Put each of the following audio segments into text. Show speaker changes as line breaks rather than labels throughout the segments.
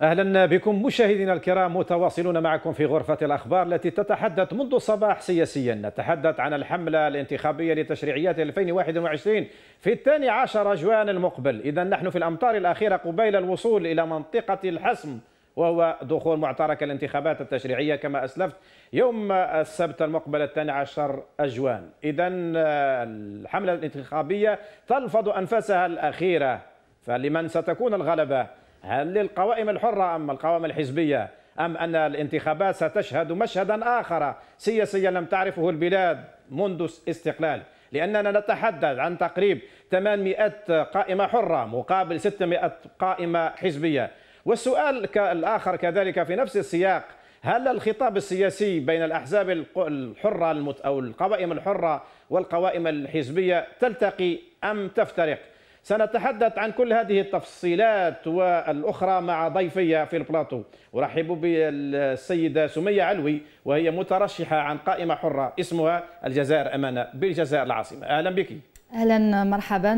اهلا بكم مشاهدينا الكرام متواصلون معكم في غرفه الاخبار التي تتحدث منذ الصباح سياسيا نتحدث عن الحمله الانتخابيه لتشريعيات 2021 في الثاني عشر جوان المقبل اذا نحن في الامطار الاخيره قبيل الوصول الى منطقه الحسم وهو دخول معترك الانتخابات التشريعية كما أسلفت يوم السبت المقبل الثاني عشر أجوان إذا الحملة الانتخابية تلفظ أنفاسها الأخيرة فلمن ستكون الغلبة هل للقوائم الحرة أم القوائم الحزبية أم أن الانتخابات ستشهد مشهدا آخر سياسيا لم تعرفه البلاد منذ استقلال لأننا نتحدث عن تقريب 800 قائمة حرة مقابل 600 قائمة حزبية والسؤال الآخر كذلك في نفس السياق هل الخطاب السياسي بين الأحزاب الحرة أو القوائم الحرة والقوائم الحزبية تلتقي أم تفترق سنتحدث عن كل هذه التفصيلات والأخرى مع ضيفي في البلاطو أرحب بالسيدة سمية علوي وهي مترشحة عن قائمة حرة اسمها الجزائر أمانة بالجزائر العاصمة أهلا بك
اهلا مرحبا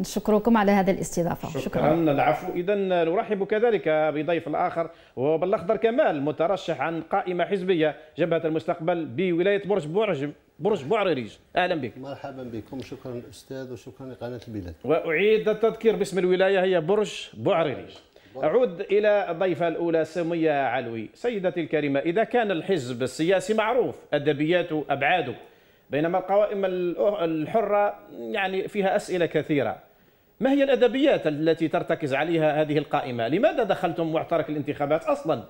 نشكركم على هذا الاستضافه شكرا, شكرا.
العفو اذا نرحب كذلك بضيف الاخر وهو بالاخضر كمال مترشح عن قائمه حزبيه جبهه المستقبل بولايه برج بوعجم برج بوعريريج اهلا بك
مرحبا بكم شكرا استاذ وشكرا لقناه البلاد
واعيد التذكير باسم الولايه هي برج بوعريريج أعود إلى الضيفة الأولى سمية علوي سيدتي الكريمة إذا كان الحزب السياسي معروف أدبياته أبعاده بينما القوائم الحرة يعني فيها أسئلة كثيرة ما هي الأدبيات التي ترتكز عليها هذه القائمة لماذا دخلتم معترك الانتخابات أصلاً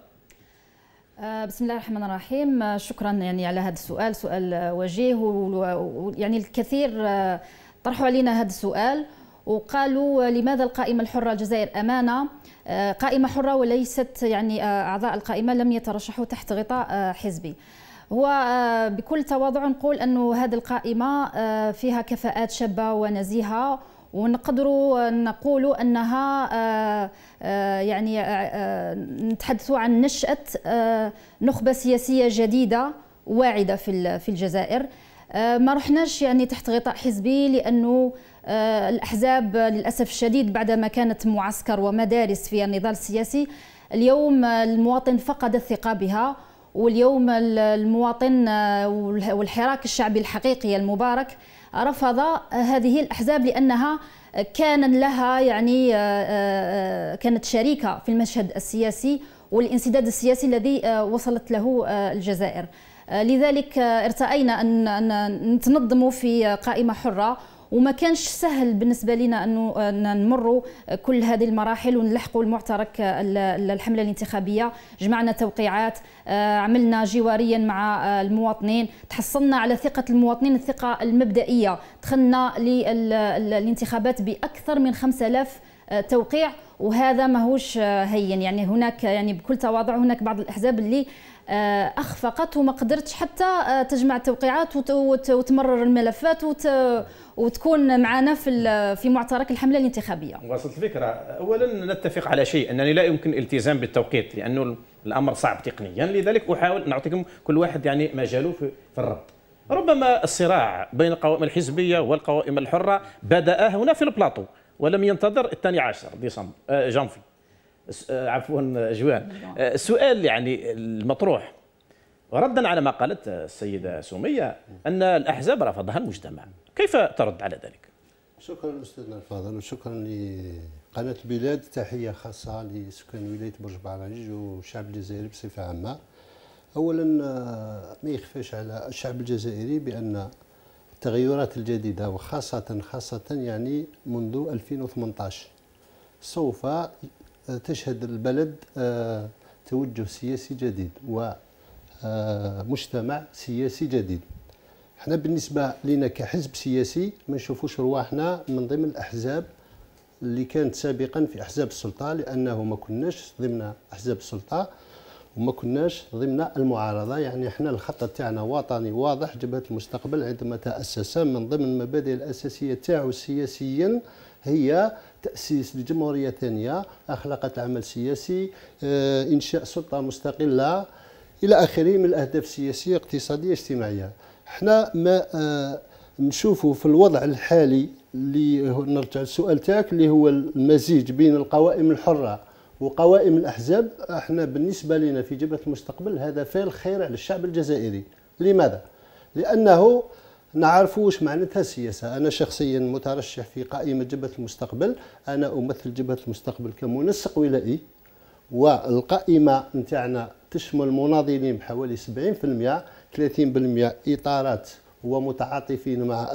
آه، بسم الله الرحمن الرحيم آه، شكرا يعني على هذا السؤال سؤال وجيه ويعني الكثير آه، طرحوا علينا هذا السؤال وقالوا لماذا القائمة الحرة الجزائر أمانة قائمة حرة وليست يعني أعضاء القائمة لم يترشحوا تحت غطاء حزبي هو آه، بكل تواضع نقول أنه هذه القائمة آه، فيها كفاءات شابة ونزيهة ونقدروا آه، نقولوا انها يعني نتحدثوا عن نشاه نخبه سياسيه جديده واعده في في الجزائر ما رحناش يعني تحت غطاء حزبي لانه الاحزاب للاسف الشديد بعدما كانت معسكر ومدارس في النضال السياسي اليوم المواطن فقد الثقه بها واليوم المواطن آه، والحراك الشعبي الحقيقي المبارك رفض هذه الأحزاب لأنها كان لها يعني آه، آه، كانت شريكة في المشهد السياسي والانسداد السياسي الذي وصلت له الجزائر لذلك ارتأينا أن نتنظم في قائمة حرة وما كانش سهل بالنسبه لنا انه نمر كل هذه المراحل ونلحقوا المعترك الحمله الانتخابيه جمعنا توقيعات آه، عملنا جواريا مع آه، المواطنين تحصلنا على ثقه المواطنين الثقه المبدئيه دخلنا للانتخابات باكثر من 5000 آه، توقيع وهذا ماهوش آه، هين يعني هناك يعني بكل تواضع هناك بعض الاحزاب اللي آه، اخفقت وما قدرتش حتى تجمع التوقيعات وتمرر الملفات وت... وتكون معنا في في معترك الحمله الانتخابيه.
وصلت الفكره، اولا نتفق على شيء انني لا يمكن الالتزام بالتوقيت لانه الامر صعب تقنيا، لذلك احاول نعطيكم كل واحد يعني مجاله في الربط. ربما الصراع بين القوائم الحزبيه والقوائم الحره بدا هنا في البلاطو ولم ينتظر الثاني عشر ديسمبر آه، جانفي آه، عفوا آه، جوان السؤال يعني المطروح ردا على ما قالت السيده سميه ان الاحزاب رفضها المجتمع كيف ترد
على ذلك شكرا استاذنا الفاضل وشكرا لقناه البلاد تحيه خاصه لسكان ولايه برج بعرج والشعب الجزائري بصفه عامه اولا ما يخفاش على الشعب الجزائري بان التغيرات الجديدة وخاصة خاصة يعني منذ 2018 سوف تشهد البلد آه، توجه سياسي جديد ومجتمع آه، سياسي جديد احنا بالنسبة لنا كحزب سياسي ما نشوفوش رواحنا من ضمن الأحزاب اللي كانت سابقا في أحزاب السلطة لأنه ما كناش ضمن أحزاب السلطة وما كناش ضمن المعارضه يعني احنا الخط تاعنا وطني واضح جبهه المستقبل عندما تاسس من ضمن المبادئ الاساسيه تاعو سياسيا هي تاسيس لجمهوريه ثانيه اخلاقه العمل السياسي آه، انشاء سلطه مستقله الى اخره من الاهداف السياسيه اقتصاديه اجتماعيه احنا ما آه، نشوفوا في الوضع الحالي اللي نرجع للسؤال تاعك اللي هو المزيج بين القوائم الحره وقوائم الاحزاب احنا بالنسبه لنا في جبهه المستقبل هذا فعل خير على الشعب الجزائري لماذا لانه نعرف واش معناتها السياسة أنا شخصيا مترشح في قائمة جبهة المستقبل أنا أمثل جبهة المستقبل كمنسق ولائي والقائمة نتاعنا تشمل مناضلين بحوالي 70% 30% إطارات ومتعاطفين مع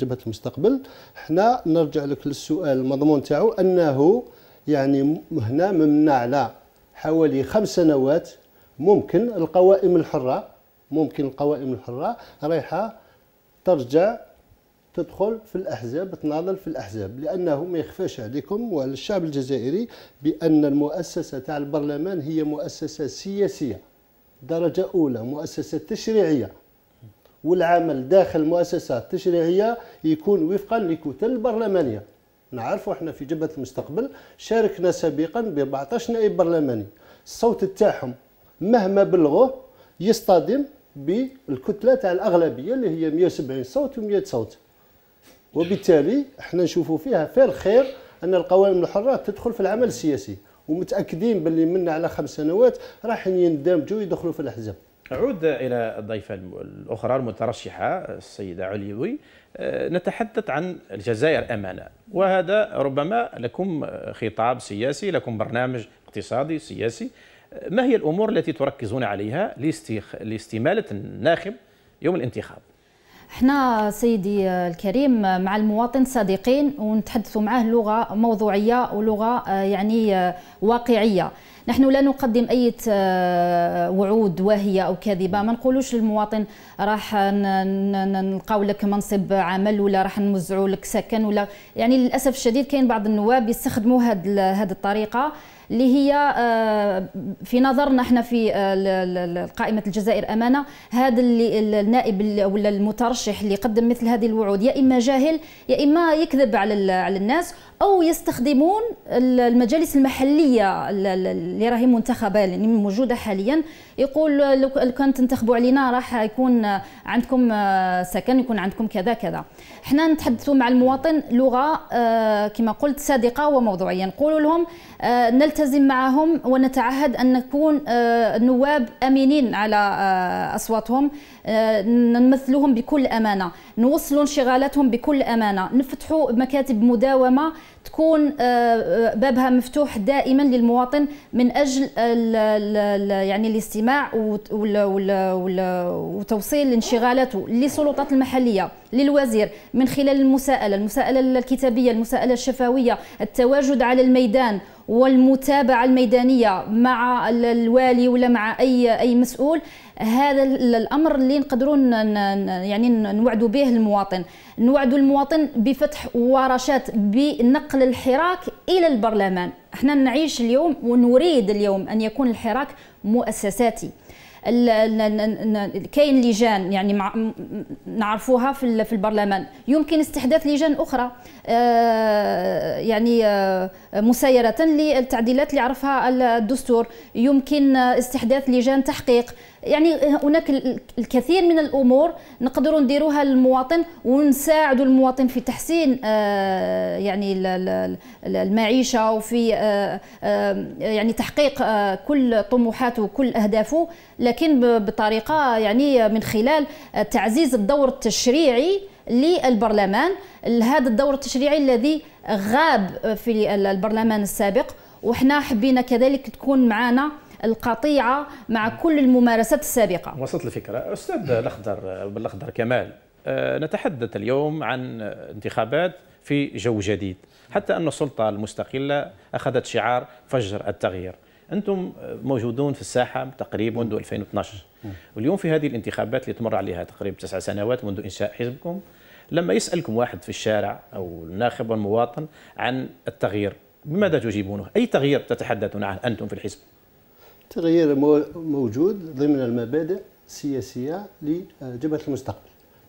جبهة المستقبل حنا نرجع لك للسؤال المضمون تاعو أنه يعني هنا ممنع على حوالي خمس سنوات ممكن القوائم الحرة ممكن القوائم الحرة رايحة ترجع تدخل في الأحزاب تناضل في الأحزاب لأنه ما يخفاش عليكم وعلى الشعب الجزائري بأن المؤسسة تاع البرلمان هي مؤسسة سياسية درجة أولى مؤسسة تشريعية والعمل داخل المؤسسة التشريعية يكون وفقا لكتل البرلمانية نعرفوا احنا في جبهه المستقبل شاركنا سابقا ب 14 نائب برلماني الصوت تاعهم مهما بلغوه يصطدم بالكتله تاع الاغلبيه اللي هي 170 صوت و100 صوت وبالتالي احنا نشوفوا فيها فير خير ان القوائم الحره تدخل في العمل السياسي ومتاكدين باللي منا على خمس سنوات راح يندمجوا يدخلوا في الاحزاب
أعود إلى الضيفة الأخرى المترشحة السيدة عليوي آه، نتحدث عن الجزائر أمانة وهذا ربما لكم خطاب سياسي لكم برنامج اقتصادي سياسي آه، ما هي الأمور التي تركزون عليها لاستمالة الناخب يوم الانتخاب
احنا سيدي الكريم مع المواطن صادقين ونتحدثوا معه لغه موضوعيه ولغه آه، يعني واقعيه نحن لا نقدم أي آه، وعود واهية أو كاذبة ما نقولوش للمواطن راح نلقاو لك منصب عمل ولا راح نوزعوا لك سكن ولا يعني للأسف الشديد كاين بعض النواب يستخدموا هذه الطريقة اللي هي آه، في نظرنا احنا في آه، قائمه الجزائر امانه هذا اللي النائب ولا المترشح اللي يقدم مثل هذه الوعود يا اما جاهل يا اما يكذب على على الناس او يستخدمون المجالس المحليه اللي راهي منتخبه اللي يعني موجوده حاليا يقول لو كان تنتخبوا علينا راح يكون عندكم آه، سكن يكون عندكم كذا كذا حنا نتحدثوا مع المواطن لغه آه، كما قلت صادقه وموضوعيه نقول لهم آه، نلتزم معهم ونتعهد ان نكون نواب امينين على اصواتهم نمثلوهم بكل امانه نوصلوا انشغالاتهم بكل امانه نفتحوا مكاتب مداومه تكون آه، آه، بابها مفتوح دائما للمواطن من اجل يعني الاستماع وتوصيل انشغالاته للسلطات المحليه للوزير من خلال المساءله المساءله الكتابيه المساءله الشفويه التواجد على الميدان والمتابعه الميدانيه مع الوالي ولا مع اي اي مسؤول هذا الامر اللي نقدروا يعني نوعدوا به المواطن نوعد المواطن بفتح ورشات بنقل الحراك الى البرلمان احنا نعيش اليوم ونريد اليوم ان يكون الحراك مؤسساتي كاين لجان يعني نعرفوها في البرلمان يمكن استحداث لجان اخرى آه، يعني آه، مسايره للتعديلات اللي عرفها الدستور يمكن استحداث لجان تحقيق يعني هناك الكثير من الامور نقدروا نديروها للمواطن ونساعدوا المواطن في تحسين آه، يعني المعيشه وفي يعني تحقيق كل طموحاته وكل اهدافه لكن بطريقه يعني من خلال تعزيز الدور التشريعي للبرلمان لهذا الدور التشريعي الذي غاب في البرلمان السابق وحنا حبينا كذلك تكون معنا القطيعه مع كل الممارسات السابقه.
وصلت الفكره، استاذ الاخضر بالاخضر كمال آه، نتحدث اليوم عن انتخابات في جو جديد، حتى ان السلطه المستقله اخذت شعار فجر التغيير. انتم موجودون في الساحه تقريبا منذ 2012 واليوم في هذه الانتخابات اللي تمر عليها تقريبا تسع سنوات منذ انشاء حزبكم لما يسالكم واحد في الشارع او الناخب والمواطن عن التغيير بماذا تجيبونه؟ اي تغيير تتحدثون عنه انتم في الحزب؟
تغيير موجود ضمن المبادئ السياسيه لجبهه المستقبل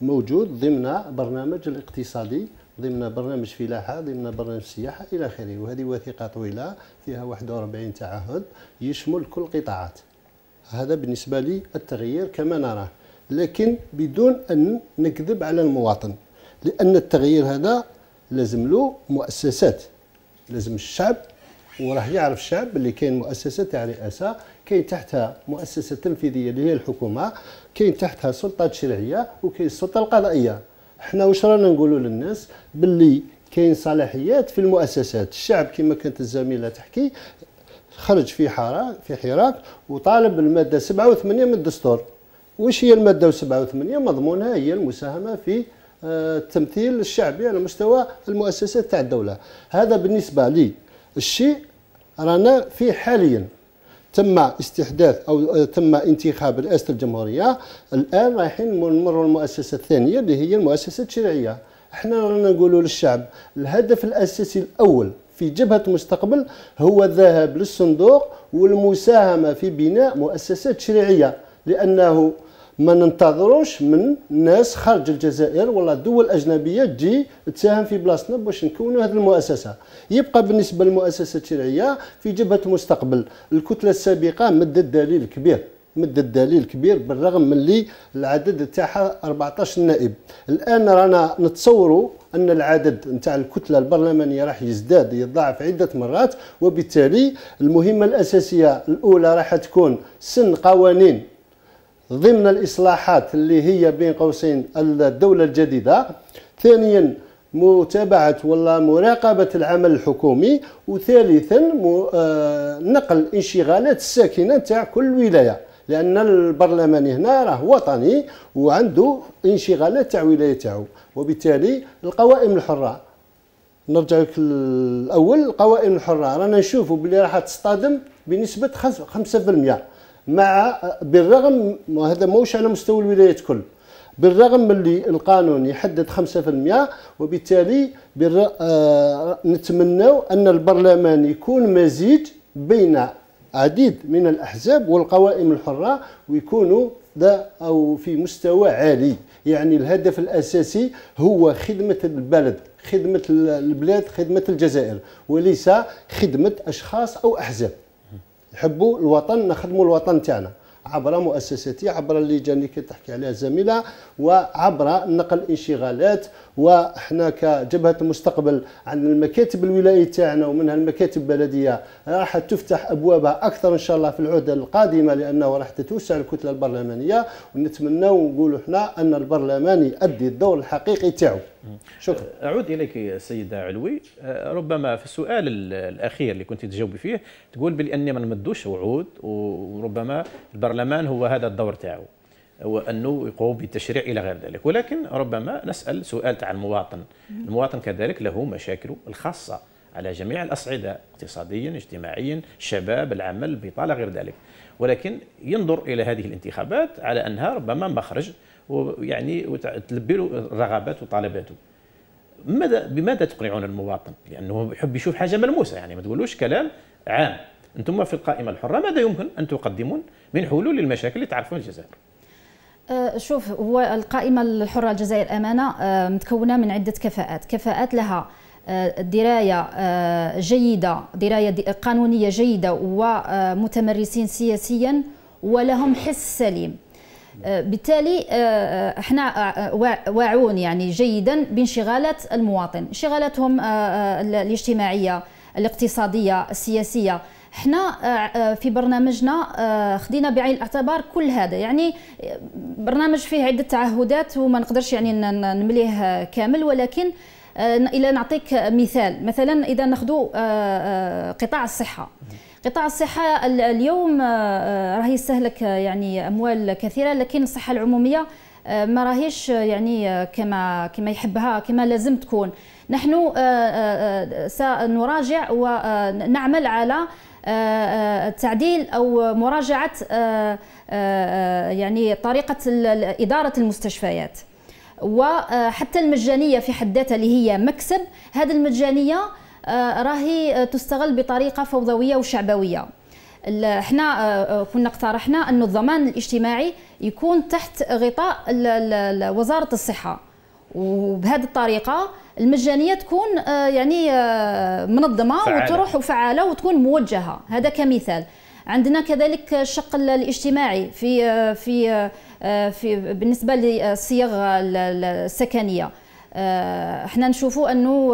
موجود ضمن برنامج الاقتصادي ضمن برنامج فلاحة ضمن برنامج سياحة إلى آخره وهذه وثيقة طويلة فيها 41 تعهد يشمل كل القطاعات هذا بالنسبة لي التغيير كما نراه لكن بدون أن نكذب على المواطن لأن التغيير هذا لازم له مؤسسات لازم الشعب وراح يعرف الشعب اللي كاين مؤسسه تاع يعني رئاسه كاين تحتها مؤسسه تنفيذيه اللي هي الحكومه كاين تحتها سلطه تشريعيه وكاين السلطه القضائيه حنا واش رانا نقولوا للناس باللي كاين صلاحيات في المؤسسات الشعب كما كانت الزميله تحكي خرج في حاره في حراك وطالب بالماده 87 من الدستور واش هي الماده 87 مضمونها هي المساهمه في آه، التمثيل الشعبي على مستوى المؤسسات تاع الدوله هذا بالنسبه لي الشيء رانا فيه حاليا تم استحداث او آه، تم انتخاب رئاسه الجمهوريه الان رايحين نمروا المؤسسه الثانيه اللي هي المؤسسه التشريعيه احنا رانا نقولوا للشعب الهدف الاساسي الاول في جبهه المستقبل هو الذهاب للصندوق والمساهمه في بناء مؤسسه تشريعيه لانه ما ننتظروش من ناس خارج الجزائر ولا دول اجنبيه تجي تساهم في بلاصتنا باش نكونوا هذه المؤسسه يبقى بالنسبه للمؤسسه التشريعيه في جبهه المستقبل الكتله السابقه مدت دليل كبير مدت دليل كبير بالرغم من اللي العدد تاعها 14 نائب الان رانا نتصوروا ان العدد نتاع الكتله البرلمانيه راح يزداد يتضاعف عده مرات وبالتالي المهمه الاساسيه الاولى راح تكون سن قوانين ضمن الإصلاحات اللي هي بين قوسين الدولة الجديدة ثانيا متابعة ولا مراقبة العمل الحكومي وثالثا آه، نقل انشغالات الساكنة تاع كل ولاية لأن البرلمان هنا راه وطني وعنده انشغالات تاع ولاية تاعو وبالتالي القوائم الحرة نرجع لك الأول القوائم الحرة رانا نشوفوا بلي راح تصطدم بنسبة 5% مع بالرغم وهذا ماهوش على مستوى الولايات كل بالرغم من اللي القانون يحدد 5% وبالتالي نتمنى آه، نتمناو ان البرلمان يكون مزيج بين عديد من الاحزاب والقوائم الحره ويكونوا ده او في مستوى عالي يعني الهدف الاساسي هو خدمه البلد خدمه البلاد خدمه الجزائر وليس خدمه اشخاص او احزاب نحبوا الوطن نخدموا الوطن تاعنا عبر مؤسساتي عبر اللجان اللي كتحكي عليها الزميله وعبر نقل انشغالات وحنا كجبهه المستقبل عندنا المكاتب الولائيه تاعنا ومنها المكاتب البلديه راح تفتح ابوابها اكثر ان شاء الله في العهده القادمه لانه راح تتوسع الكتله البرلمانيه ونتمنى ونقولوا حنا ان البرلمان يؤدي الدور الحقيقي تاعو شكرا
أه، اعود اليك سيده علوي أه، ربما في السؤال الاخير اللي كنت تجاوبي فيه تقول بلي ما نمدوش وعود وربما البرلمان هو هذا الدور تاعو وانه يقوم بالتشريع الى غير ذلك ولكن ربما نسال سؤال تاع المواطن المواطن كذلك له مشاكله الخاصه على جميع الاصعده اقتصاديا اجتماعيا الشباب العمل البطاله غير ذلك ولكن ينظر الى هذه الانتخابات على انها ربما مخرج ويعني تلبي له الرغبات وطلباته ماذا بماذا تقنعون المواطن لانه يحب يشوف حاجه ملموسه يعني ما تقولوش كلام عام انتم في القائمه الحره ماذا يمكن ان تقدمون من حلول للمشاكل اللي تعرفون الجزائر
أه، شوف هو القائمه الحره الجزائر امانه أه، متكونه من عده كفاءات كفاءات لها أه، درايه جيده درايه قانونيه جيده ومتمرسين سياسيا ولهم حس سليم بالتالي احنا واعون يعني جيدا بانشغالات المواطن انشغالاتهم الاجتماعيه الاقتصاديه السياسيه حنا آه، آه، في برنامجنا آه، خدينا بعين الاعتبار كل هذا يعني برنامج فيه عده تعهدات وما نقدرش يعني نمليه كامل ولكن الى نعطيك مثال مثلا اذا ناخذ قطاع الصحه قطاع الصحه اليوم راه يستهلك يعني اموال كثيره لكن الصحه العموميه ما راهيش يعني كما كما يحبها كما لازم تكون نحن سنراجع ونعمل على تعديل او مراجعه آه، آه، يعني طريقه اداره المستشفيات وحتى آه، المجانيه في حد ذاتها اللي هي مكسب هذه المجانيه راهي تستغل بطريقه فوضويه وشعبويه احنا كنا اقترحنا أن الضمان الاجتماعي يكون تحت غطاء وزاره الصحه وبهذه الطريقه المجانيه تكون آه، يعني آه، منظمه فعالة. وتروح وفعاله وتكون موجهه هذا كمثال عندنا كذلك الشق الاجتماعي في آه، في في بالنسبه للصيغ السكنيه احنا نشوفوا انه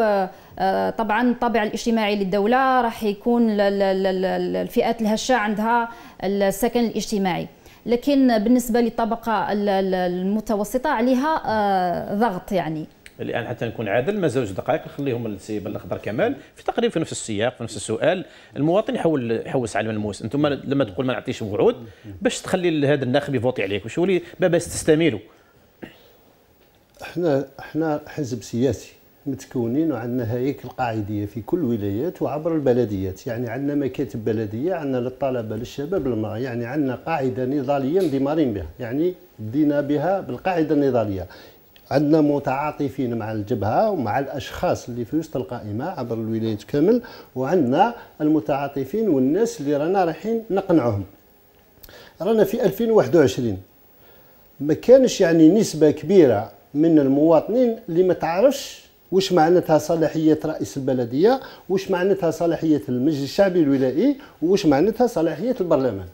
طبعا الطابع الاجتماعي للدوله راح يكون الفئات الهشه عندها السكن الاجتماعي لكن بالنسبه للطبقه المتوسطه عليها ضغط يعني
الان حتى نكون عادل ما زوج دقائق نخليهم السي الاخضر كمال في تقريبا في نفس السياق في نفس السؤال المواطن يحول يحوس على الملموس انتم لما تقول ما نعطيش وعود باش تخلي هذا الناخب يفوتي عليك واش يولي باس
تستميلوا احنا احنا حزب سياسي متكونين وعندنا هياكل قاعديه في كل الولايات وعبر البلديات يعني عندنا مكاتب بلديه عندنا للطلبه للشباب للمراه يعني عندنا قاعده نضاليه مدمارين بها يعني بدينا بها بالقاعده النضاليه عندنا متعاطفين مع الجبهه ومع الاشخاص اللي في وسط القائمه عبر الولايات كامل وعندنا المتعاطفين والناس اللي رانا رايحين نقنعهم رانا في 2021 ما كانش يعني نسبه كبيره من المواطنين اللي ما تعرفش واش معناتها صلاحيه رئيس البلديه واش معناتها صلاحيه المجلس الشعبي الولائي واش معناتها صلاحيه البرلمان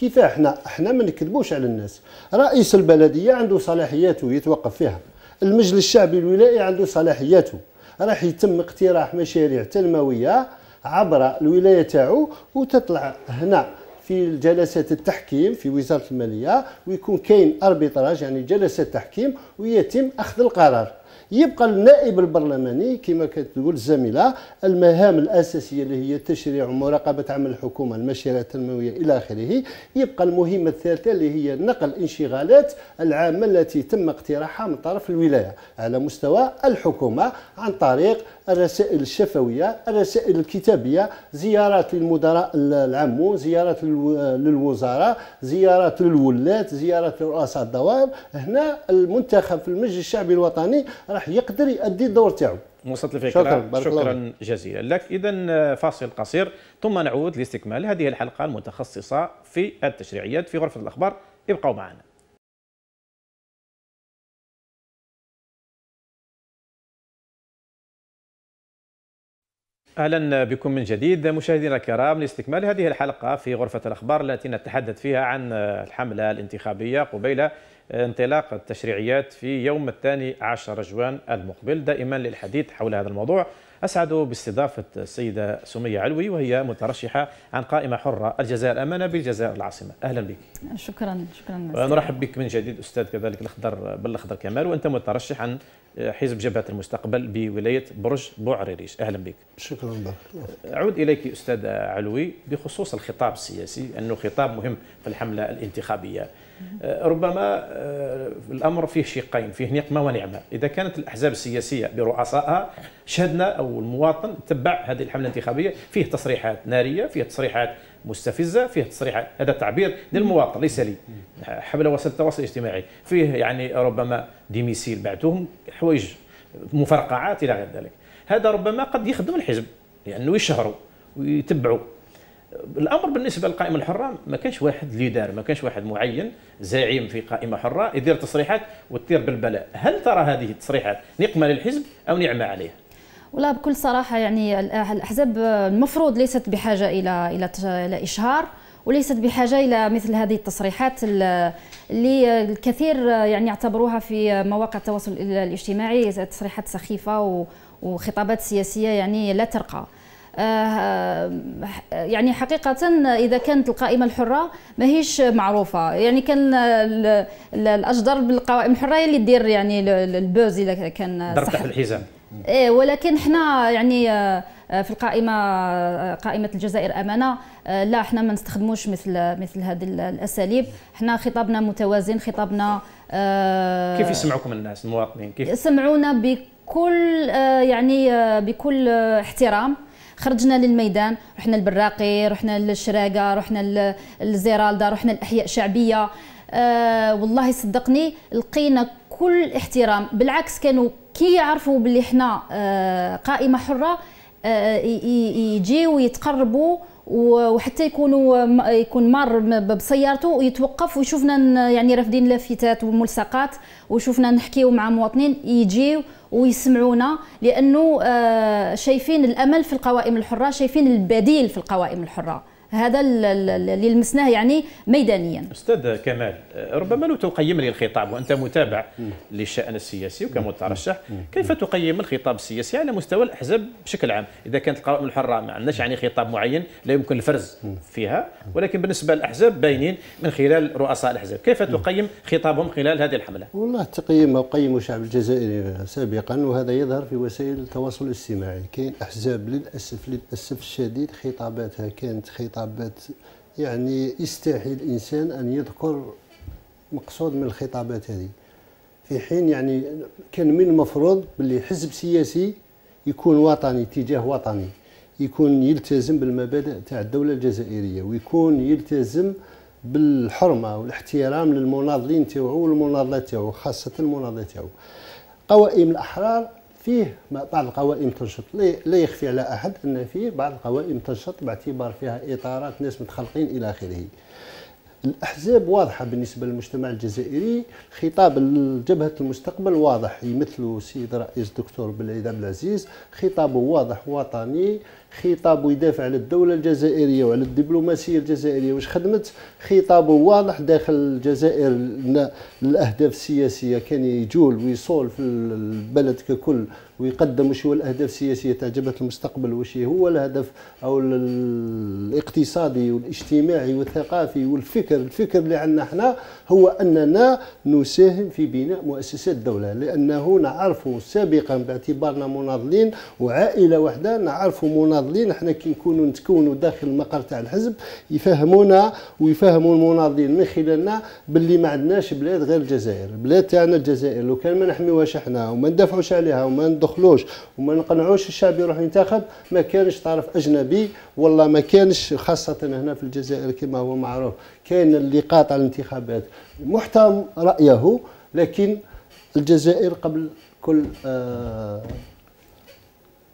كيف احنا احنا ما نكذبوش على الناس رئيس البلديه عنده صلاحياته يتوقف فيها المجلس الشعبي الولائي عنده صلاحياته راح يتم اقتراح مشاريع تنمويه عبر الولايه تاعو وتطلع هنا في جلسات التحكيم في وزاره الماليه ويكون كاين اربيتراج يعني جلسه تحكيم ويتم اخذ القرار يبقى النائب البرلماني كما كتقول الزميله المهام الاساسيه اللي هي التشريع ومراقبه عمل الحكومه المشاريع التنمويه الى اخره يبقى المهمه الثالثه اللي هي نقل الانشغالات العامه التي تم اقتراحها من طرف الولايه على مستوى الحكومه عن طريق الرسائل الشفويه الرسائل الكتابيه زيارات للمدراء العامون زيارات للوزراء زيارات للولاة زيارات لرؤساء الدوائر هنا المنتخب في المجلس الشعبي الوطني راه راح يقدر يؤدي الدور تاعو وصلت الفكره شكرا, بارك شكرا الله.
جزيلا لك اذا فاصل قصير ثم نعود لاستكمال هذه الحلقه المتخصصه في التشريعيات في غرفه الاخبار ابقوا معنا
اهلا بكم من جديد مشاهدينا الكرام لاستكمال
هذه الحلقه في غرفه الاخبار التي نتحدث فيها عن الحمله الانتخابيه قبيل انطلاق التشريعيات في يوم الثاني عشر جوان المقبل دائما للحديث حول هذا الموضوع أسعد باستضافة السيدة سمية علوي وهي مترشحة عن قائمة حرة الجزائر أمانة بالجزائر العاصمة أهلا بك
شكرا شكرا نرحب
بك من جديد أستاذ كذلك الأخضر بالأخضر كمال وأنت مترشح عن حزب جبهة المستقبل بولاية برج بوعريريش أهلا بك شكرا بك أعود إليك أستاذ علوي بخصوص الخطاب السياسي أنه خطاب مهم في الحملة الانتخابية آه، ربما آه، الامر فيه شقين فيه نقمه ونعمه اذا كانت الاحزاب السياسيه برؤسائها شهدنا او المواطن تبع هذه الحمله الانتخابيه فيه تصريحات ناريه فيه تصريحات مستفزه فيه تصريحات هذا تعبير للمواطن ليس لي حول وسائل التواصل الاجتماعي فيه يعني ربما ديميسيل بعتهم حوايج مفرقعات الى غير ذلك هذا ربما قد يخدم الحزب لانه يعني يشهروا ويتبعوا الامر بالنسبه للقائمه الحره ما كانش واحد ليدر ما كانش واحد معين زعيم في قائمه حره يدير تصريحات وتطير بالبلاء هل ترى هذه التصريحات نقمه للحزب او نعمه عليه
ولا بكل صراحه يعني الاحزاب المفروض ليست بحاجه الى الى الى اشهار وليست بحاجه الى مثل هذه التصريحات اللي الكثير يعني يعتبروها في مواقع التواصل الاجتماعي تصريحات سخيفه وخطابات سياسيه يعني لا ترقى آه، يعني حقيقة إذا كانت القائمة الحرة ماهيش معروفة يعني كان الأجدر بالقوائم الحرة هي اللي دير يعني البوز إذا كان ضرب تحت الحزام إيه ولكن حنا يعني آه، في القائمه آه، قائمه الجزائر امانه لا حنا ما نستخدموش مثل مثل هذه الاساليب حنا خطابنا متوازن خطابنا كيف يسمعوكم
الناس المواطنين كيف
يسمعونا بكل يعني بكل احترام خرجنا للميدان رحنا البراقي رحنا للشراقه رحنا للزيرالدا رحنا الاحياء الشعبيه آه والله صدقني لقينا كل احترام بالعكس كانوا كي يعرفوا باللي حنا آه قائمه حره آه يجيو يتقربوا وحتى يكونوا يكون مار بسيارته ويتوقف ويشوفنا يعني رافدين لافتات وملصقات وشوفنا نحكيو مع مواطنين يجيو ويسمعونا لانه آه، شايفين الامل في القوائم الحره شايفين البديل في القوائم الحره هذا اللي لمسناه يعني ميدانيا
استاذ كمال ربما لو تقيم لي الخطاب وانت متابع للشان السياسي وكمترشح كيف تقيم الخطاب السياسي على مستوى الاحزاب بشكل عام اذا كانت القوائم الحره ما عندناش يعني خطاب معين لا يمكن الفرز فيها ولكن بالنسبه للاحزاب باينين من خلال رؤساء الاحزاب كيف تقيم خطابهم خلال هذه الحمله
والله التقييم قيم الشعب الجزائري سابقا وهذا يظهر في وسائل التواصل الاجتماعي كاين احزاب للاسف للاسف الشديد خطاباتها كانت خطاب الخطابات يعني يستحي الانسان ان يذكر مقصود من الخطابات هذه في حين يعني كان من المفروض باللي حزب سياسي يكون وطني تجاه وطني يكون يلتزم بالمبادئ تاع الدوله الجزائريه ويكون يلتزم بالحرمه والاحترام للمناضلين تاعو والمناضله تاعو خاصه المناضله تاعو قوائم الاحرار فيه بعض القوائم تنشط لا يخفي على احد ان فيه بعض القوائم تنشط باعتبار فيها اطارات ناس متخلقين الى اخره الاحزاب واضحه بالنسبه للمجتمع الجزائري خطاب جبهه المستقبل واضح يمثل السيد الرئيس الدكتور بن عبد العزيز خطابه واضح وطني خطابه يدافع على الدوله الجزائريه وعلى الدبلوماسيه الجزائريه واش خدمت خطابه واضح داخل الجزائر الاهداف السياسيه كان يجول ويصول في البلد ككل ويقدم واش هو الاهداف السياسيه تاع جبهه المستقبل واش هو الهدف او الاقتصادي والاجتماعي والثقافي والفكر الفكر اللي عندنا احنا هو اننا نساهم في بناء مؤسسات الدوله لانه نعرفوا سابقا باعتبارنا مناضلين وعائله واحده نعرفوا مناضلين احنا كي نكونوا نتكونوا داخل المقر تاع الحزب يفهمونا ويفهموا المناضلين من خلالنا باللي ما عندناش بلاد غير الجزائر البلاد تاعنا الجزائر لو كان ما نحميوهاش احنا وما ندافعوش عليها وما ندخل دخلوش وما نقنعوش الشعب يروح ينتخب ما كانش طرف اجنبي والله ما كانش خاصه هنا في الجزائر كما هو معروف كاين اللي قاطع الانتخابات محترم رايه لكن الجزائر قبل كل آه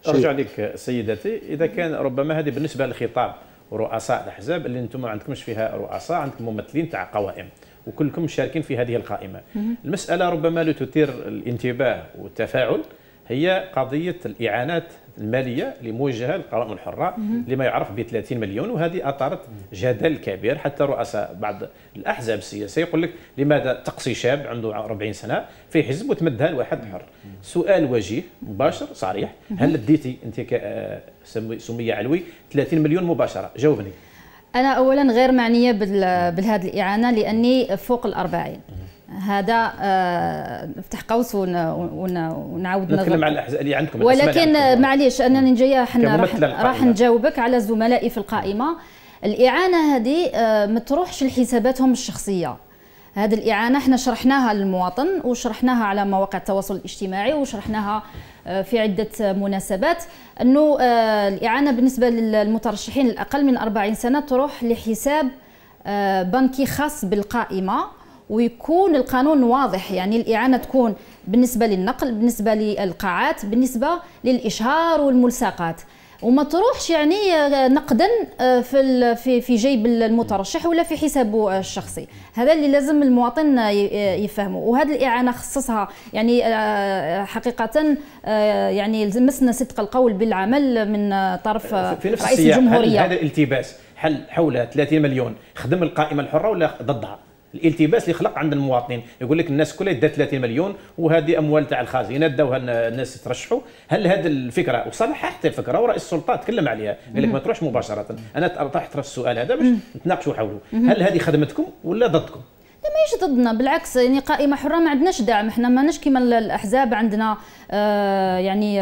ارجع
لك سيدتي اذا كان ربما هذه بالنسبه للخطاب رؤساء الاحزاب اللي انتم ما عندكمش فيها رؤساء عندكم ممثلين تاع قوائم وكلكم مشاركين في هذه القائمه المساله ربما لتثير الانتباه والتفاعل هي قضيه الاعانات الماليه لموجهه للقوائم الحره لما يعرف ب 30 مليون وهذه اثارت جدل كبير حتى رؤساء بعض الاحزاب السياسيه يقول لك لماذا تقصي شاب عنده 40 سنه في حزب وتمدها لواحد حر سؤال وجيه مباشر صريح هل اديتي انت سميه علوي 30 مليون مباشره جاوبني
انا اولا غير معنيه بهذه الاعانه لاني فوق الأربعين هذا نفتح آه، قوس ونعاود نتكلم على الاحزاب اللي عندكم ولكن آه، معليش انني جايه حنا راح, راح نجاوبك على زملائي في القائمه الاعانه هذه آه، ما تروحش لحساباتهم الشخصيه هذه الإعانة احنا شرحناها للمواطن وشرحناها على مواقع التواصل الاجتماعي وشرحناها في عدة مناسبات أنه الإعانة بالنسبة للمترشحين الأقل من 40 سنة تروح لحساب بنكي خاص بالقائمة ويكون القانون واضح يعني الإعانة تكون بالنسبة للنقل بالنسبة للقاعات بالنسبة للإشهار والملصقات وما تروحش يعني آه، نقدا آه، في في في جيب المترشح ولا في حسابه الشخصي هذا اللي لازم المواطن آه، يفهمه وهذه الاعانه خصصها يعني حقيقه يعني لمسنا صدق القول بالعمل من طرف في نفس رئيس الجمهوريه هذا
الالتباس حل حول 30 مليون خدم القائمه الحره ولا ضدها الالتباس اللي خلق عند المواطنين يقول لك الناس كلها دات 30 مليون وهذه اموال تاع الخزينه داوها الناس ترشحوا هل هذه الفكره وصلح حتى الفكره ورئيس السلطه تكلم عليها قال لك ما تروحش مباشره انا طرحت السؤال هذا باش نتناقشوا حوله هل هذه خدمتكم ولا ضدكم
لا ماهيش ضدنا بالعكس يعني قائمه حره ما عندناش دعم احنا ماناش كيما الاحزاب عندنا يعني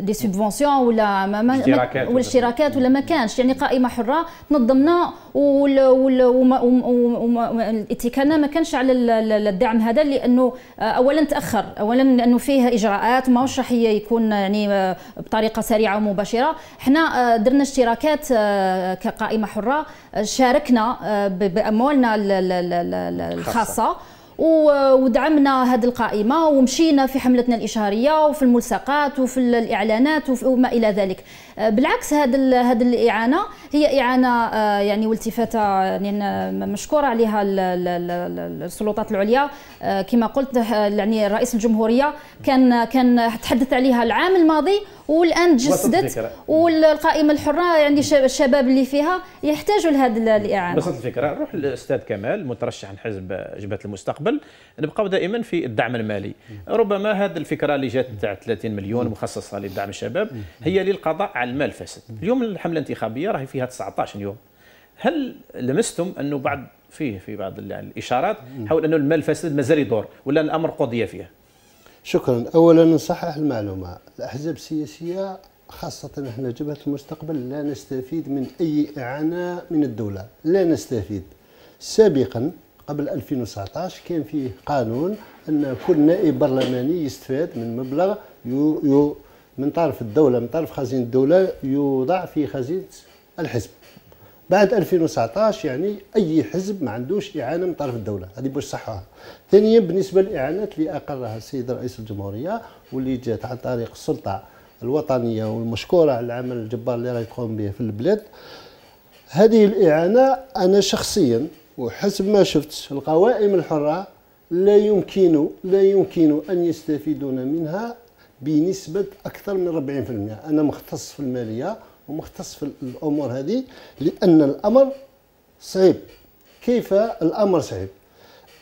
دي سوبفونسيون ولا ما اشتراكات والاشتراكات ولا ما كانش يعني قائمه حره تنظمنا والاتكالنا ما كانش على الدعم هذا لانه آه، اولا تاخر اولا لانه فيه اجراءات ماهوش راح يكون يعني آه، بطريقه سريعه ومباشره حنا آه، درنا اشتراكات كقائمه حره شاركنا باموالنا الخاصه ودعمنا هذه القائمه ومشينا في حملتنا الاشهاريه وفي الملصقات وفي الاعلانات وما الى ذلك آه، بالعكس هذه هذه الاعانه هي اعانه آه، يعني والتفاته يعني مشكوره عليها السلطات العليا آه، كما قلت يعني رئيس الجمهوريه كان كان تحدث عليها العام الماضي والان تجسدت والقائمه الحره يعني الشباب اللي فيها يحتاجوا لهذا الاعانه وصلت الفكره
نروح للاستاذ كمال مترشح حزب جبهه المستقبل نبقاو دائما في الدعم المالي ربما هذه الفكره اللي جات تاع 30 مليون مخصصه لدعم الشباب هي للقضاء على المال الفاسد اليوم الحمله الانتخابيه راهي فيها 19 يوم هل لمستم انه بعد فيه في بعض الاشارات حول انه المال الفاسد مازال يدور ولا الامر قضي فيه
شكرا اولا نصحح المعلومه الاحزاب السياسيه خاصة احنا جبهة المستقبل لا نستفيد من اي اعانة من الدولة لا نستفيد سابقا قبل 2019 كان فيه قانون ان كل نائب برلماني يستفاد من مبلغ يو يو من طرف الدولة من طرف خزينة الدولة يوضع في خزينة الحزب بعد 2019 يعني اي حزب ما عندوش اعانه من طرف الدوله هذه باش صحها ثانيا بالنسبه للاعانات اللي اقرها السيد رئيس الجمهوريه واللي جات عن طريق السلطه الوطنيه والمشكوره على العمل الجبار اللي راه يقوم به في البلاد هذه الاعانه انا شخصيا وحسب ما شفت القوائم الحره لا يمكن لا يمكن ان يستفيدون منها بنسبه اكثر من 40% انا مختص في الماليه ومختص في الامور هذه لان الامر صعيب كيف الامر صعيب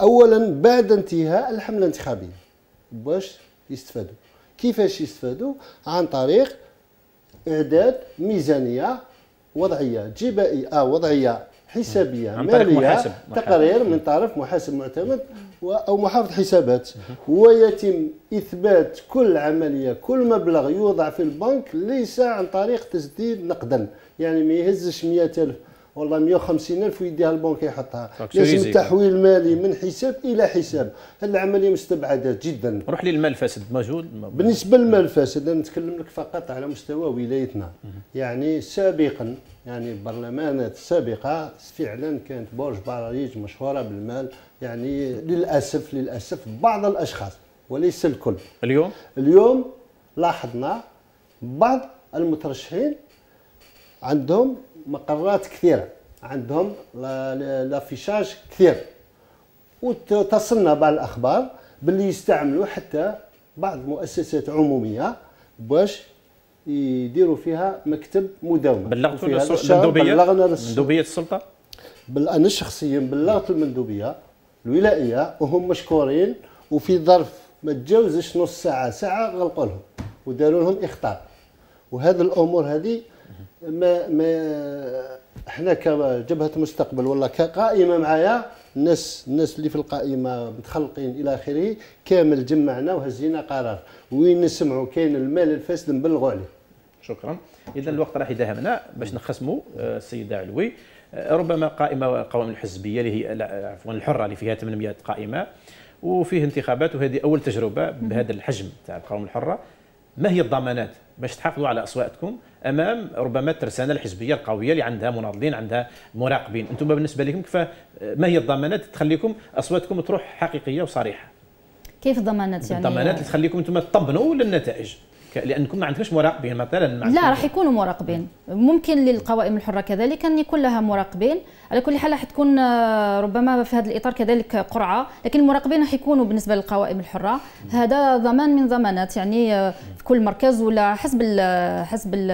اولا بعد انتهاء الحمله الانتخابيه باش يستفادوا كيفاش يستفادوا عن طريق اعداد ميزانيه وضعيه جبائيه آه وضعيه حسابيه ماليه محاسب. تقارير من طرف محاسب معتمد أو محافظ حسابات ويتم إثبات كل عملية كل مبلغ يوضع في البنك ليس عن طريق تسديد نقدا يعني ما يهزش 100000 والله 150 الف ويديها البنك يحطها لازم تحويل مالي من حساب الى حساب العمليه مستبعده جدا
روح للمال الفاسد مجهول بالنسبه
للمال الفاسد انا نتكلم لك فقط على مستوى ولايتنا يعني سابقا يعني البرلمانات السابقه فعلا كانت برج براريج مشهوره بالمال يعني للاسف للاسف بعض الاشخاص وليس الكل اليوم اليوم لاحظنا بعض المترشحين عندهم مقرات كثيره عندهم لافيشاج كثير وتصلنا بعض الاخبار باللي يستعملوا حتى بعض المؤسسات عموميه باش يديروا فيها مكتب مداومه بلغتوا المندوبيه بلغنا مندوبيه السلطه بل انا شخصيا بلغت المندوبيه الولائيه وهم مشكورين وفي ظرف ما تجاوزش نص ساعه ساعه غلقوا لهم وداروا لهم اخطاء وهذه الامور هذه ما ما احنا كجبهه مستقبل والله كقائمه معايا الناس الناس اللي في القائمه متخلقين الى اخره كامل جمعنا وهزينا قرار وين نسمعوا كاين المال الفاسد نبلغوا عليه شكرا
اذا الوقت راح يداهمنا باش نخصموا آه، السيده علوي آه، ربما قائمه قوائم الحزبيه اللي هي عفوا الحره اللي فيها 800 قائمه وفيه انتخابات وهذه اول تجربه بهذا الحجم تاع القوائم الحره ما هي الضمانات باش تحافظوا على اصواتكم امام ربما الترسانه الحزبيه القويه اللي عندها مناضلين عندها مراقبين انتم بالنسبه لكم كيف ما هي الضمانات تخليكم اصواتكم تروح حقيقيه وصريحه
كيف الضمانات يعني الضمانات اللي
تخليكم انتم تطمنوا للنتائج لانكم ما عندكمش مراقبين مثلا لا راح يكونوا
مراقبين ممكن للقوائم الحره كذلك ان يكون لها مراقبين على كل حال راح تكون آه، ربما في هذا الاطار كذلك قرعه لكن المراقبين راح يكونوا بالنسبه للقوائم الحره هذا ضمان من ضمانات يعني آه، في كل مركز ولا حسب الـ حسب الـ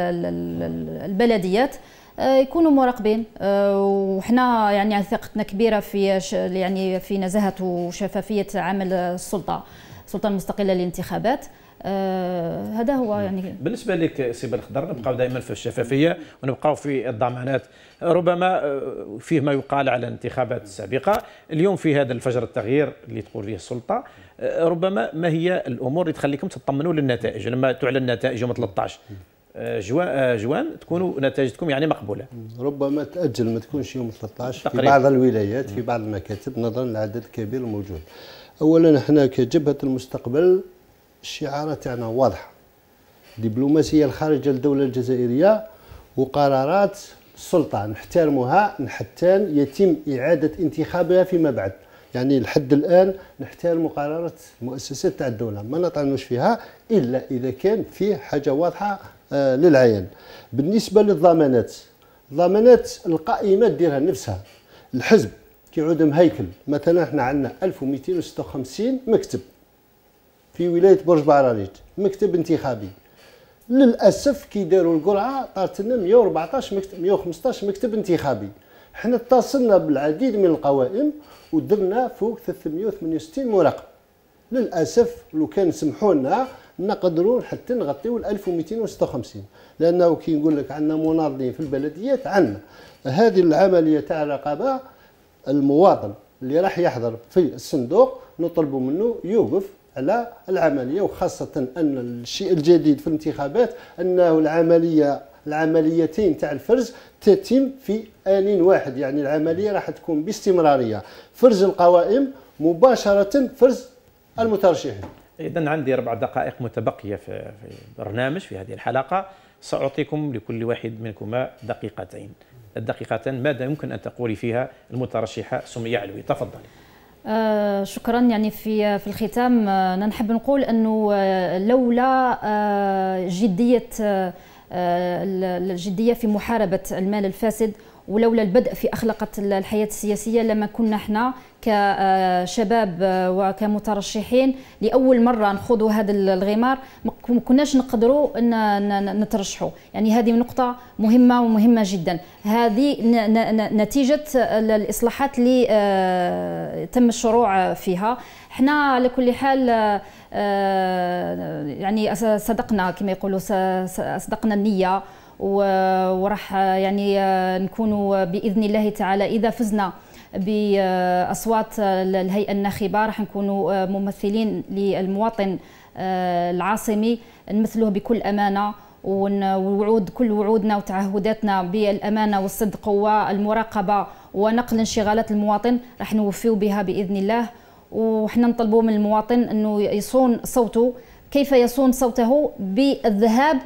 البلديات آه، يكونوا مراقبين وحنا يعني ثقتنا كبيره في يعني في نزاهه وشفافيه عمل السلطه السلطه المستقله للانتخابات آه هذا هو يعني
بالنسبه لك سي بالخضر نبقاو دائما في الشفافيه ونبقاو في الضمانات ربما آه، فيه ما يقال على الانتخابات السابقه اليوم في هذا الفجر التغيير اللي تقول فيه السلطه آه، ربما ما هي الامور اللي تخليكم تطمنوا للنتائج لما تعلن النتائج يوم 13 آه، جوان جوان تكونوا نتائجكم يعني مقبوله
ربما تاجل ما تكونش يوم 13 تقريبا. في بعض الولايات في بعض المكاتب نظرا للعدد الكبير الموجود اولا احنا كجبهه المستقبل الشعاره تاعنا واضحه الدبلوماسيه الخارجه للدوله الجزائريه وقرارات السلطه نحترمها حتى يتم اعاده انتخابها فيما بعد يعني لحد الان نحترم قرارات المؤسسات تاع الدوله ما نطعنوش فيها الا اذا كان فيه حاجه واضحه آه، للعيان للعين بالنسبه للضمانات الضمانات القائمه ديرها نفسها الحزب كيعود مهيكل مثلا احنا عندنا 1256 مكتب في ولايه برج بعراريج مكتب انتخابي للاسف كي داروا القرعه طارت لنا 114 مكتب 115 مكتب انتخابي حنا اتصلنا بالعديد من القوائم ودرنا فوق 368 مراقب للاسف لو كان سمحوا لنا نقدروا حتى نغطيو ال 1256 لانه كي نقول لك عندنا مناضلين في البلديات عندنا هذه العمليه تاع الرقابه المواطن اللي راح يحضر في الصندوق نطلب منه يوقف على العمليه وخاصه ان الشيء الجديد في الانتخابات انه العمليه العمليتين تاع الفرز تتم في ان واحد يعني العمليه راح تكون باستمراريه فرز القوائم مباشره فرز المترشحين
اذا عندي اربع دقائق متبقيه في برنامج في هذه الحلقه ساعطيكم لكل واحد منكما دقيقتين الدقيقتين ماذا يمكن أن تقولي فيها المترشحة سمية علوي تفضلي
آه شكرا يعني في في الختام آه نحب نقول انه آه، لولا آه جديه آه الجديه في محاربه المال الفاسد ولولا البدء في أخلقة الحياة السياسية لما كنا احنا كشباب وكمترشحين لأول مرة نخوضوا هذا الغمار ما كناش نقدروا نترشحوا يعني هذه نقطة مهمة ومهمة جدا هذه نتيجة الإصلاحات اللي آه، تم الشروع فيها احنا على كل حال آه، آه، يعني صدقنا كما يقولوا صدقنا النية وراح يعني آه، نكونوا باذن الله تعالى اذا فزنا باصوات الهيئه الناخبه راح نكونوا آه، ممثلين للمواطن آه، العاصمي نمثلوه بكل امانه ووعود كل وعودنا وتعهداتنا بالامانه والصدق والمراقبه ونقل انشغالات المواطن راح نوفيو بها باذن الله وحنا نطلبوا من المواطن انه يصون صوته كيف يصون صوته بالذهاب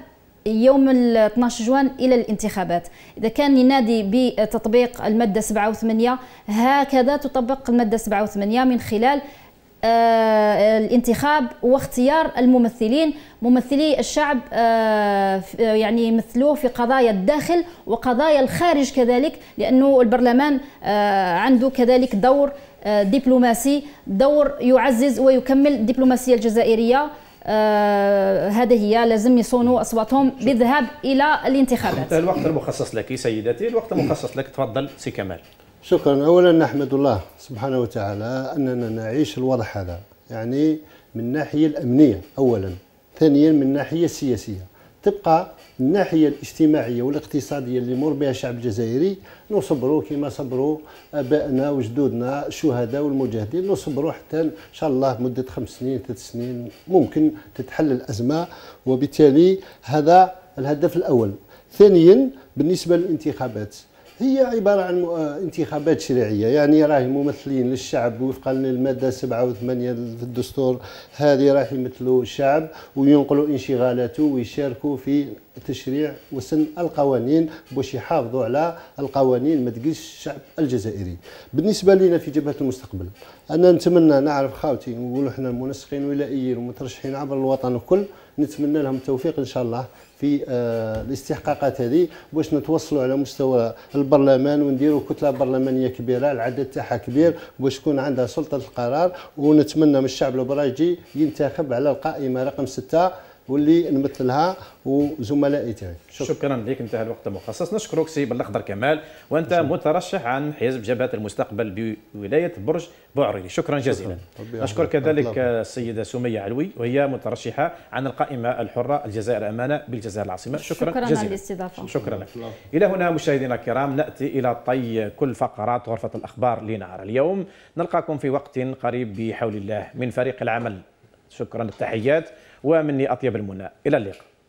يوم 12 جوان الى الانتخابات اذا كان ينادي بتطبيق الماده 7 و8 هكذا تطبق الماده 7 و8 من خلال آه، الانتخاب واختيار الممثلين ممثلي الشعب آه، يعني يمثلوه في قضايا الداخل وقضايا الخارج كذلك لانه البرلمان آه، عنده كذلك دور دبلوماسي دور يعزز ويكمل الدبلوماسيه الجزائريه آه، هذه هي لازم يصونوا اصواتهم بالذهاب الى الانتخابات
الوقت المخصص لك سيدتي الوقت المخصص لك تفضل سي كمال
شكرا اولا نحمد الله سبحانه وتعالى اننا نعيش الوضع هذا يعني من الناحيه الامنيه اولا ثانيا من الناحيه السياسيه تبقى الناحيه الاجتماعيه والاقتصاديه اللي مر بها الشعب الجزائري نصبروا كما صبروا ابائنا وجدودنا الشهداء والمجاهدين نصبروا حتى ان شاء الله مده خمس سنين ثلاث سنين ممكن تتحل الازمه وبالتالي هذا الهدف الاول ثانيا بالنسبه للانتخابات هي عباره عن انتخابات شرعيه يعني راهي ممثلين للشعب وفقا للماده 87 في الدستور هذه راح يمثلوا الشعب وينقلوا انشغالاته ويشاركوا في التشريع وسن القوانين باش يحافظوا على القوانين ما تقيش الشعب الجزائري بالنسبه لنا في جبهه المستقبل انا نتمنى نعرف خاوتي نقولوا احنا المنسقين ولائيين ومترشحين عبر الوطن الكل نتمنى لهم التوفيق ان شاء الله في آه، الاستحقاقات هذه باش نتوصلوا على مستوى البرلمان ونديروا كتله برلمانيه كبيره العدد تاعها كبير باش تكون عندها سلطه القرار ونتمنى من الشعب البراجي ينتخب على القائمه رقم سته واللي نمثلها وزملائي تاعي شكرا,
شكرا لك انتهى الوقت المخصص نشكرك سي بالاخضر كمال وانت شكرا. مترشح عن حزب جبهه المستقبل بولايه برج بوعريلي شكرا جزيلا شكرا. نشكر كذلك السيده سميه علوي وهي مترشحه عن القائمه الحره الجزائر امانه بالجزائر العاصمه شكرا, شكرا جزيلا
للاستضافه شكرا لك
الى هنا مشاهدينا الكرام ناتي الى طي كل فقرات غرفه الاخبار لنهار اليوم نلقاكم في وقت قريب بحول الله من فريق العمل شكرا التحيات ومني أطيب المنى إلى اللقاء